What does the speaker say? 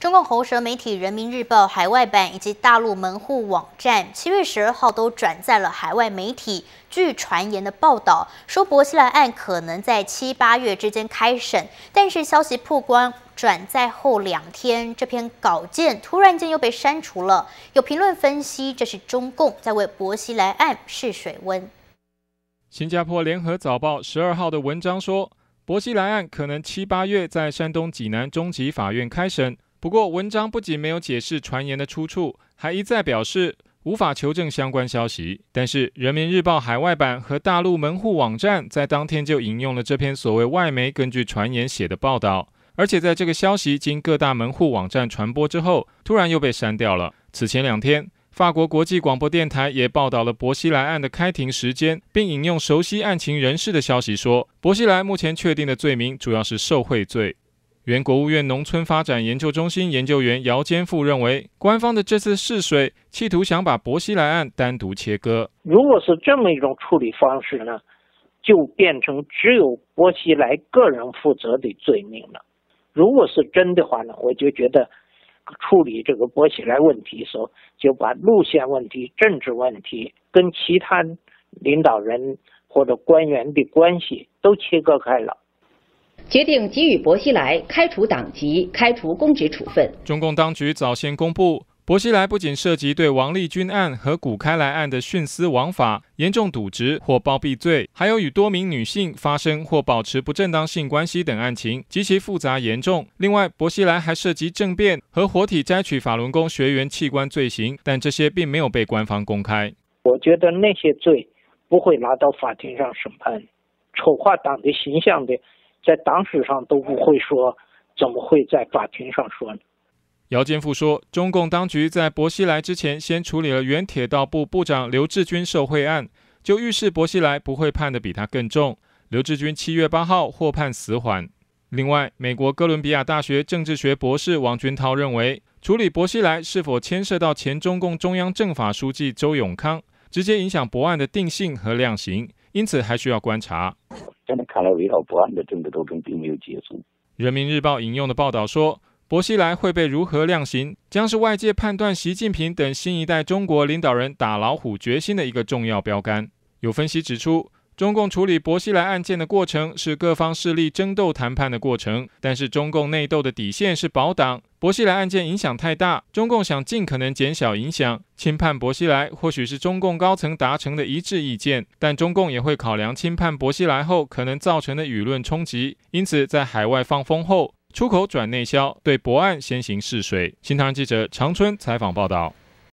中共喉舌媒体《人民日报》海外版以及大陆门户网站七月十二号都转载了海外媒体据传言的报道，说薄熙来案可能在七八月之间开审。但是消息曝光转载后两天，这篇稿件突然间又被删除了。有评论分析，这是中共在为薄熙来案试水温。新加坡《联合早报》十二号的文章说，薄熙来案可能七八月在山东济南中级法院开审。不过，文章不仅没有解释传言的出处，还一再表示无法求证相关消息。但是，《人民日报》海外版和大陆门户网站在当天就引用了这篇所谓外媒根据传言写的报道，而且在这个消息经各大门户网站传播之后，突然又被删掉了。此前两天，法国国际广播电台也报道了博西莱案的开庭时间，并引用熟悉案情人士的消息说，博西莱目前确定的罪名主要是受贿罪。原国务院农村发展研究中心研究员姚坚富认为，官方的这次试水，企图想把薄熙来案单独切割。如果是这么一种处理方式呢，就变成只有薄熙来个人负责的罪名了。如果是真的话呢，我就觉得处理这个薄熙来问题，的时候，就把路线问题、政治问题跟其他领导人或者官员的关系都切割开了。决定给予薄熙来开除党籍、开除公职处分。中共当局早先公布，薄熙来不仅涉及对王立军案和古开来案的徇私枉法、严重渎职或包庇罪，还有与多名女性发生或保持不正当性关系等案情极其复杂严重。另外，薄熙来还涉及政变和活体摘取法轮功学员器官罪行，但这些并没有被官方公开。我觉得那些罪不会拿到法庭上审判，丑化党的形象的。在党史上都不会说，怎么会在法庭上说呢？姚建富说，中共当局在薄熙来之前先处理了原铁道部部长刘志军受贿案，就预示薄熙来不会判的比他更重。刘志军七月八号获判死缓。另外，美国哥伦比亚大学政治学博士王军涛认为，处理薄熙来是否牵涉到前中共中央政法书记周永康，直接影响博案的定性和量刑，因此还需要观察。现在看来，围绕本案的政治斗争并没有结束。《人民日报》引用的报道说，薄熙来会被如何量刑，将是外界判断习近平等新一代中国领导人打老虎决心的一个重要标杆。有分析指出。中共处理博西来案件的过程是各方势力争斗、谈判的过程，但是中共内斗的底线是保党。博西来案件影响太大，中共想尽可能减小影响，轻判博西来或许是中共高层达成的一致意见，但中共也会考量轻判博西来后可能造成的舆论冲击，因此在海外放风后，出口转内销，对博案先行试水。新唐人记者长春采访报道。